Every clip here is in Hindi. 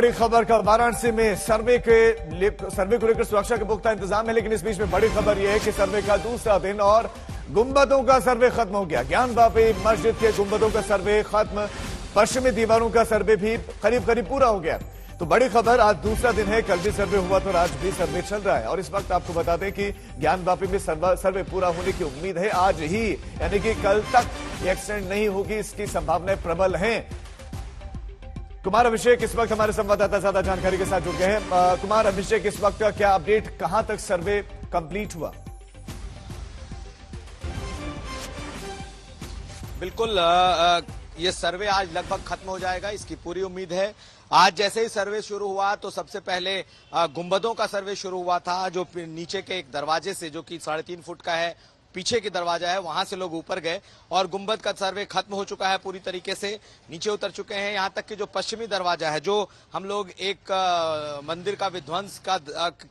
बड़ी खबर का वाराणसी में सर्वे के सर्वे को लेकर सुरक्षा के पुख्ता इंतजाम है लेकिन इस बीच में बड़ी खबर यह है कि सर्वे का दूसरा दिन और गुंबदों का सर्वे खत्म हो गया ज्ञान बापी मस्जिद के गुंबदों का सर्वे खत्म पश्चिमी दीवारों का सर्वे भी करीब करीब पूरा हो गया तो बड़ी खबर आज दूसरा दिन है कल भी सर्वे हुआ तो आज भी सर्वे चल रहा है और इस वक्त आपको बता दें कि ज्ञान बापी में सर्वे पूरा होने की उम्मीद है आज ही यानी कि कल तक एक्सीडेंट नहीं होगी इसकी संभावनाएं प्रबल हैं कुमार अभिषेक इस वक्त हमारे संवाददाता ज्यादा जानकारी के साथ जुड़ गए हैं कुमार अभिषेक इस वक्त क्या अपडेट कहां तक सर्वे कंप्लीट हुआ बिल्कुल आ, आ, ये सर्वे आज लगभग खत्म हो जाएगा इसकी पूरी उम्मीद है आज जैसे ही सर्वे शुरू हुआ तो सबसे पहले गुंबदों का सर्वे शुरू हुआ था जो नीचे के एक दरवाजे से जो कि साढ़े तीन फुट का है पीछे के दरवाजा है वहां से लोग ऊपर गए और गुम्बद का सर्वे खत्म हो चुका है पूरी तरीके से नीचे उतर चुके हैं यहाँ तक कि जो पश्चिमी दरवाजा है जो हम लोग एक मंदिर का विध्वंस का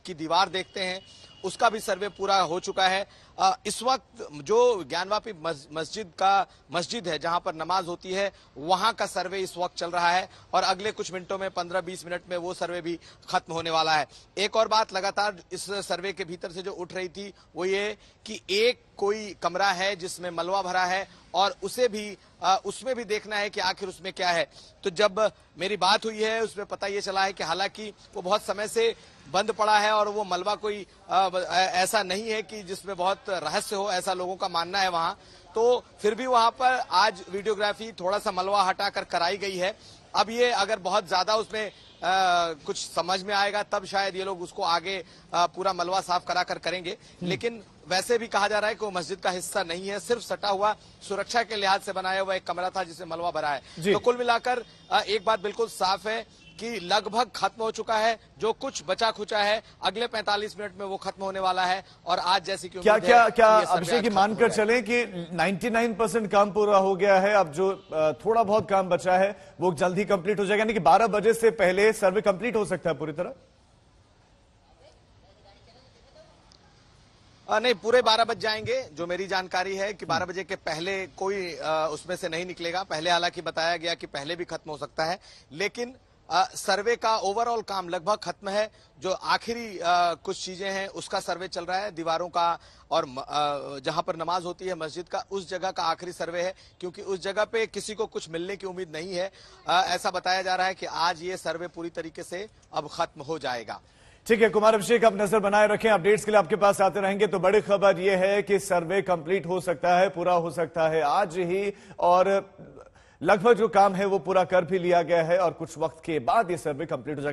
की दीवार देखते हैं उसका भी सर्वे पूरा हो चुका है इस वक्त जो ज्ञानवापी मस्जिद का मस्जिद है जहां पर नमाज होती है वहां का सर्वे इस वक्त चल रहा है और अगले कुछ मिनटों में 15-20 मिनट में वो सर्वे भी खत्म होने वाला है एक और बात लगातार इस सर्वे के भीतर से जो उठ रही थी वो ये कि एक कोई कमरा है जिसमें मलवा भरा है और उसे भी आ, उसमें भी देखना है कि आखिर उसमें क्या है तो जब मेरी बात हुई है उसमें पता ये चला है कि हालांकि वो बहुत समय से बंद पड़ा है और वो मलबा कोई आ, ऐसा नहीं है कि जिसमें बहुत रहस्य हो ऐसा लोगों का मानना है वहाँ तो फिर भी वहाँ पर आज वीडियोग्राफी थोड़ा सा मलबा हटाकर कराई गई है अब ये अगर बहुत ज्यादा उसमें कुछ समझ में आएगा तब शायद ये लोग उसको आगे पूरा मलबा साफ करा कर करेंगे हम्म। लेकिन वैसे भी कहा जा रहा है कि वो मस्जिद का हिस्सा नहीं है सिर्फ सटा हुआ सुरक्षा के लिहाज से बनाया हुआ एक कमरा था जिसे मलबा भरा है तो कुल मिलाकर एक बात बिल्कुल साफ है कि लगभग खत्म हो चुका है जो कुछ बचा खुचा है अगले 45 मिनट में वो खत्म होने वाला है और आज जैसी क्यों क्या क्या क्या अभिषेक मानकर चले कि 99 परसेंट काम पूरा हो गया है अब जो थोड़ा बहुत काम बचा है वो जल्दी कंप्लीट हो जाएगा यानी कि 12 बजे से पहले सर्वे कंप्लीट हो सकता है पूरी तरह नहीं पूरे 12 बज जाएंगे जो मेरी जानकारी है कि 12 बजे के पहले कोई उसमें से नहीं निकलेगा पहले हालांकि बताया गया कि पहले भी खत्म हो सकता है लेकिन सर्वे का ओवरऑल काम लगभग खत्म है जो आखिरी कुछ चीजें हैं उसका सर्वे चल रहा है दीवारों का और जहां पर नमाज होती है मस्जिद का उस जगह का आखिरी सर्वे है क्योंकि उस जगह पे किसी को कुछ मिलने की उम्मीद नहीं है आ, ऐसा बताया जा रहा है कि आज ये सर्वे पूरी तरीके से अब खत्म हो जाएगा ठीक है कुमार अभिषेक आप नजर बनाए रखें अपडेट्स के लिए आपके पास आते रहेंगे तो बड़ी खबर यह है कि सर्वे कंप्लीट हो सकता है पूरा हो सकता है आज ही और लगभग जो काम है वो पूरा कर भी लिया गया है और कुछ वक्त के बाद ये सर्वे कंप्लीट हो जाएगा